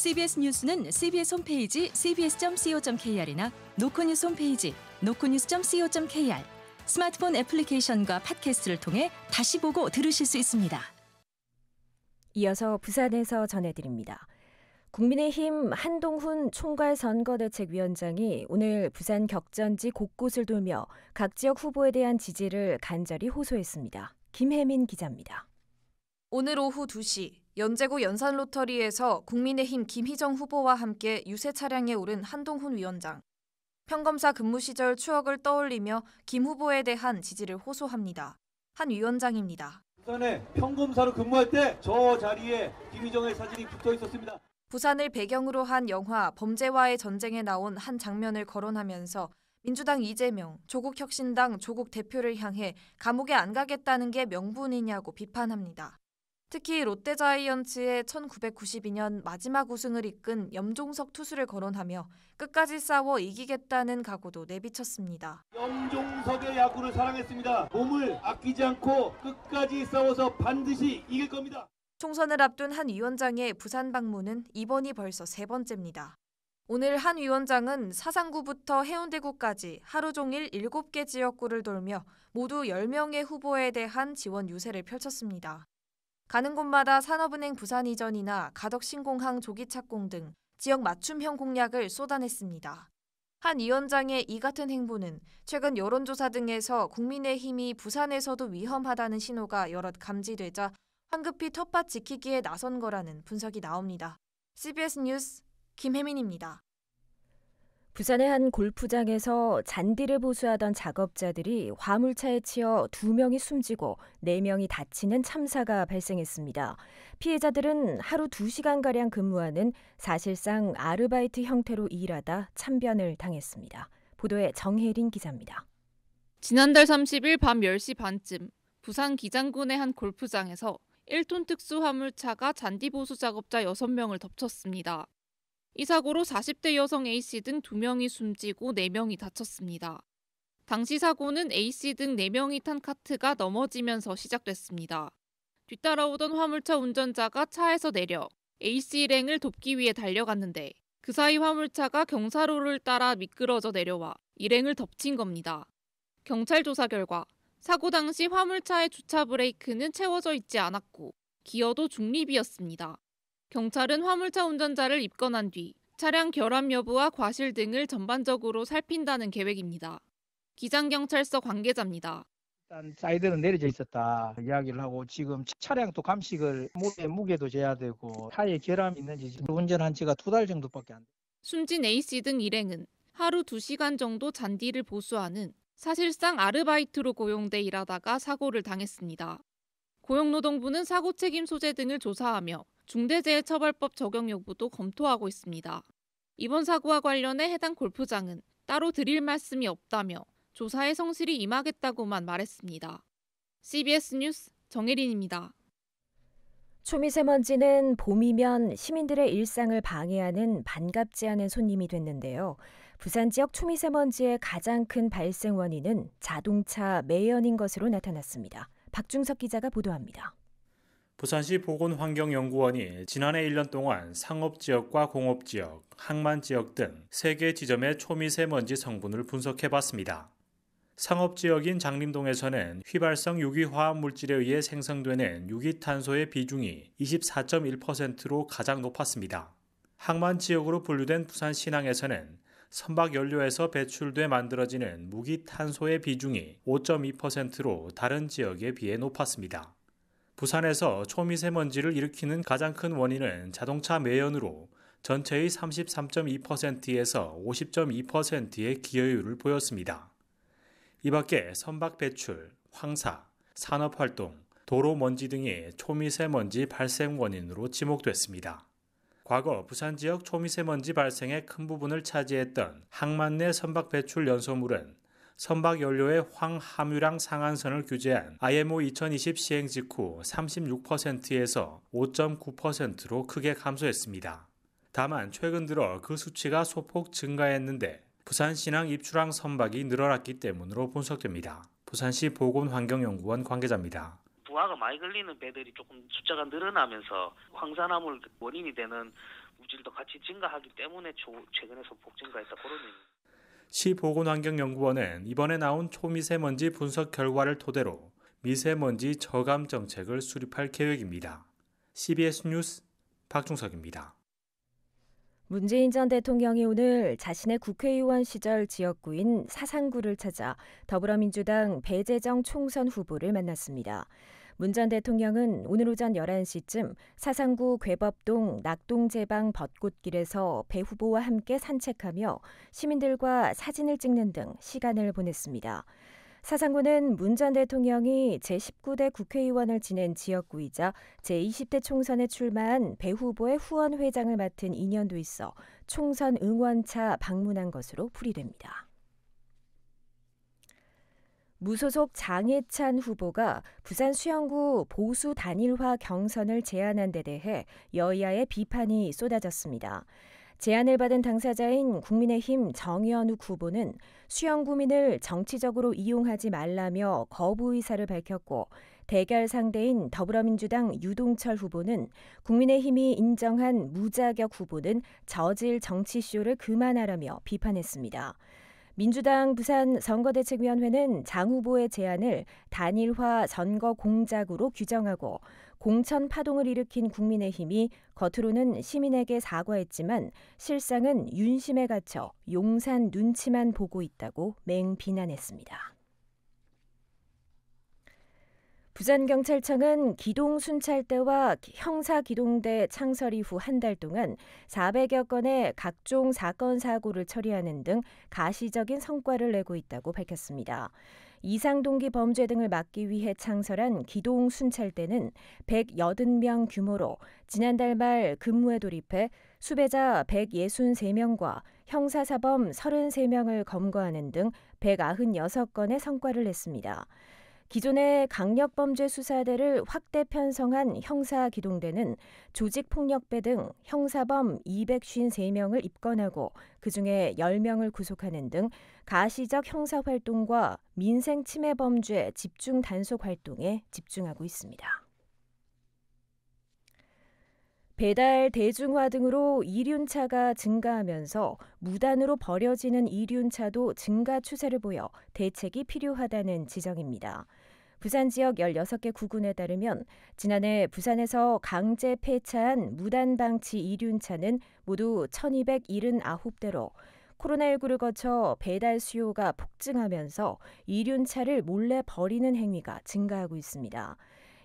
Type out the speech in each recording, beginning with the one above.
CBS 뉴스는 CBS 홈페이지 cbs.co.kr이나 노코뉴스 홈페이지 노코뉴스.co.kr 스마트폰 애플리케이션과 팟캐스트를 통해 다시 보고 들으실 수 있습니다. 이어서 부산에서 전해드립니다. 국민의힘 한동훈 총괄선거대책위원장이 오늘 부산 격전지 곳곳을 돌며 각 지역 후보에 대한 지지를 간절히 호소했습니다. 김혜민 기자입니다. 오늘 오후 2시 연제구 연산로터리에서 국민의힘 김희정 후보와 함께 유세 차량에 오른 한동훈 위원장. 평검사 근무 시절 추억을 떠올리며 김 후보에 대한 지지를 호소합니다. 한 위원장입니다. 부산에 평검사로 근무할 때 저 자리에 김희정의 사진이 붙어 있었습니다. 부산을 배경으로 한 영화 범죄와의 전쟁에 나온 한 장면을 거론하면서 민주당 이재명, 조국혁신당 조국 대표를 향해 감옥에 안 가겠다는 게 명분이냐고 비판합니다. 특히 롯데자이언츠의 1992년 마지막 우승을 이끈 염종석 투수를 거론하며 끝까지 싸워 이기겠다는 각오도 내비쳤습니다. 염종석의 야구를 사랑했습니다. 몸을 아끼지 않고 끝까지 싸워서 반드시 이길 겁니다. 총선을 앞둔 한 위원장의 부산 방문은 이번이 벌써 세 번째입니다. 오늘 한 위원장은 사상구부터 해운대구까지 하루 종일 7개 지역구를 돌며 모두 10명의 후보에 대한 지원 유세를 펼쳤습니다. 가는 곳마다 산업은행 부산 이전이나 가덕신공항 조기 착공 등 지역 맞춤형 공약을 쏟아냈습니다. 한 위원장의 이 같은 행보는 최근 여론조사 등에서 국민의힘이 부산에서도 위험하다는 신호가 여럿 감지되자 황급히 텃밭 지키기에 나선 거라는 분석이 나옵니다. CBS 뉴스 김혜민입니다. 부산의 한 골프장에서 잔디를 보수하던 작업자들이 화물차에 치여 2명이 숨지고 4명이 다치는 참사가 발생했습니다. 피해자들은 하루 2시간가량 근무하는 사실상 아르바이트 형태로 일하다 참변을 당했습니다. 보도에 정혜린 기자입니다. 지난달 30일 밤 10시 반쯤 부산 기장군의 한 골프장에서 1톤 특수 화물차가 잔디 보수 작업자 6명을 덮쳤습니다. 이 사고로 40대 여성 A씨 등 2명이 숨지고 4명이 다쳤습니다. 당시 사고는 A씨 등 4명이 탄 카트가 넘어지면서 시작됐습니다. 뒤따라오던 화물차 운전자가 차에서 내려 A씨 일행을 돕기 위해 달려갔는데 그 사이 화물차가 경사로를 따라 미끄러져 내려와 일행을 덮친 겁니다. 경찰 조사 결과 사고 당시 화물차의 주차 브레이크는 채워져 있지 않았고 기어도 중립이었습니다. 경찰은 화물차 운전자를 입건한 뒤 차량 결함 여부와 과실 등을 전반적으로 살핀다는 계획입니다. 기장경찰서 관계자입니다. 일단 사이드는 내려져 있었다 이야기를 하고 지금 차량 도 감식을 무게, 무게도 재야 되고 차에 결함이 있는지 운전한 지가 두 달 정도밖에 안 돼. 숨진 A씨 등 일행은 하루 2시간 정도 잔디를 보수하는 사실상 아르바이트로 고용돼 일하다가 사고를 당했습니다. 고용노동부는 사고 책임 소재 등을 조사하며 중대재해처벌법 적용 여부도 검토하고 있습니다. 이번 사고와 관련해 해당 골프장은 따로 드릴 말씀이 없다며 조사에 성실히 임하겠다고만 말했습니다. CBS 뉴스 정혜린입니다. 초미세먼지는 봄이면 시민들의 일상을 방해하는 반갑지 않은 손님이 됐는데요. 부산 지역 초미세먼지의 가장 큰 발생 원인은 자동차 매연인 것으로 나타났습니다. 박중석 기자가 보도합니다. 부산시 보건환경연구원이 지난해 1년 동안 상업지역과 공업지역, 항만지역 등 3개 지점의 초미세먼지 성분을 분석해봤습니다. 상업지역인 장림동에서는 휘발성 유기화합 물질에 의해 생성되는 유기탄소의 비중이 24.1%로 가장 높았습니다. 항만지역으로 분류된 부산 신항에서는 선박 연료에서 배출돼 만들어지는 무기탄소의 비중이 5.2%로 다른 지역에 비해 높았습니다. 부산에서 초미세먼지를 일으키는 가장 큰 원인은 자동차 매연으로 전체의 33.2%에서 50.2%의 기여율을 보였습니다. 이 밖에 선박 배출, 황사, 산업활동, 도로 먼지 등이 초미세먼지 발생 원인으로 지목됐습니다. 과거 부산 지역 초미세먼지 발생의 큰 부분을 차지했던 항만 내 선박 배출 연소물은 선박 연료의 황함유량 상한선을 규제한 IMO 2020 시행 직후 36%에서 5.9%로 크게 감소했습니다. 다만 최근 들어 그 수치가 소폭 증가했는데 부산 신항 입출항 선박이 늘어났기 때문으로 분석됩니다. 부산시 보건환경연구원 관계자입니다. 부하가 많이 걸리는 배들이 조금 숫자가 늘어나면서 황산화물 원인이 되는 물질도 같이 증가하기 때문에 최근에 소폭 증가했다 그런 얘기입니다. 시보건환경연구원은 이번에 나온 초미세먼지 분석 결과를 토대로 미세먼지 저감 정책을 수립할 계획입니다. CBS 뉴스 박중석입니다. 문재인 전 대통령이 오늘 자신의 국회의원 시절 지역구인 사상구를 찾아 더불어민주당 배재정 총선 후보를 만났습니다. 문전 대통령은 오늘 오전 11시쯤 사상구 괴법동 낙동제방 벚꽃길에서 배 후보와 함께 산책하며 시민들과 사진을 찍는 등 시간을 보냈습니다. 사상구는 문 전 대통령이 제19대 국회의원을 지낸 지역구이자 제20대 총선에 출마한 배 후보의 후원회장을 맡은 인연도 있어 총선 응원차 방문한 것으로 풀이됩니다. 무소속 장해찬 후보가 부산 수영구 보수 단일화 경선을 제안한 데 대해 여야의 비판이 쏟아졌습니다. 제안을 받은 당사자인 국민의힘 정현욱 후보는 수영구민을 정치적으로 이용하지 말라며 거부 의사를 밝혔고 대결 상대인 더불어민주당 유동철 후보는 국민의힘이 인정한 무자격 후보는 저질 정치쇼를 그만하라며 비판했습니다. 민주당 부산 선거대책위원회는 장 후보의 제안을 단일화 선거 공작으로 규정하고 공천 파동을 일으킨 국민의힘이 겉으로는 시민에게 사과했지만 실상은 윤심에 갇혀 용산 눈치만 보고 있다고 맹비난했습니다. 부산경찰청은 기동순찰대와 형사기동대 창설 이후 한 달 동안 400여 건의 각종 사건 사고를 처리하는 등 가시적인 성과를 내고 있다고 밝혔습니다. 이상동기 범죄 등을 막기 위해 창설한 기동순찰대는 180명 규모로 지난달 말 근무에 돌입해 수배자 163명과 형사사범 33명을 검거하는 등 196건의 성과를 냈습니다. 기존의 강력범죄수사대를 확대 편성한 형사기동대는 조직폭력배 등 형사범 253명을 입건하고 그중에 10명을 구속하는 등 가시적 형사활동과 민생 침해 범죄 집중 단속 활동에 집중하고 있습니다. 배달, 대중화 등으로 이륜차가 증가하면서 무단으로 버려지는 이륜차도 증가 추세를 보여 대책이 필요하다는 지적입니다. 부산 지역 16개 구군에 따르면 지난해 부산에서 강제 폐차한 무단 방치 이륜차는 모두 1279대로 코로나19를 거쳐 배달 수요가 폭증하면서 이륜차를 몰래 버리는 행위가 증가하고 있습니다.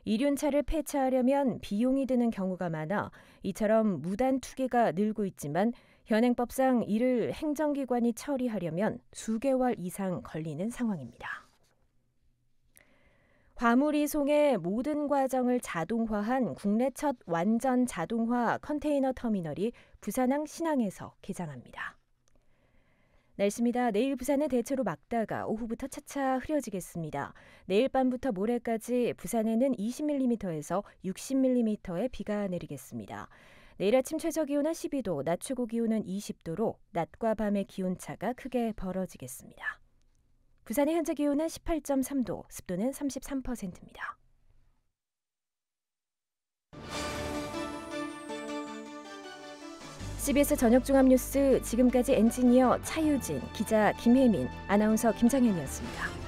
이륜차를 폐차하려면 비용이 드는 경우가 많아 이처럼 무단 투기가 늘고 있지만 현행법상 이를 행정기관이 처리하려면 수개월 이상 걸리는 상황입니다. 과물이 송의 모든 과정을 자동화한 국내 첫 완전 자동화 컨테이너 터미널이 부산항 신항에서 개장합니다. 날씨입니다. 네, 내일 부산은 대체로 막다가 오후부터 차차 흐려지겠습니다. 내일 밤부터 모레까지 부산에는 20mm에서 60mm의 비가 내리겠습니다. 내일 아침 최저 기온은 12도, 낮 최고 기온은 20도로 낮과 밤의 기온 차가 크게 벌어지겠습니다. 부산의 현재 기온은 18.3도, 습도는 33%입니다. CBS 저녁 종합 뉴스 지금까지 엔지니어 차유진, 기자 김혜민, 아나운서 김창현이었습니다.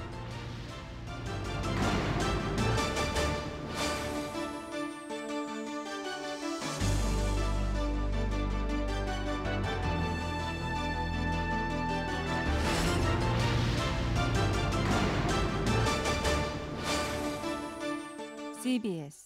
CBS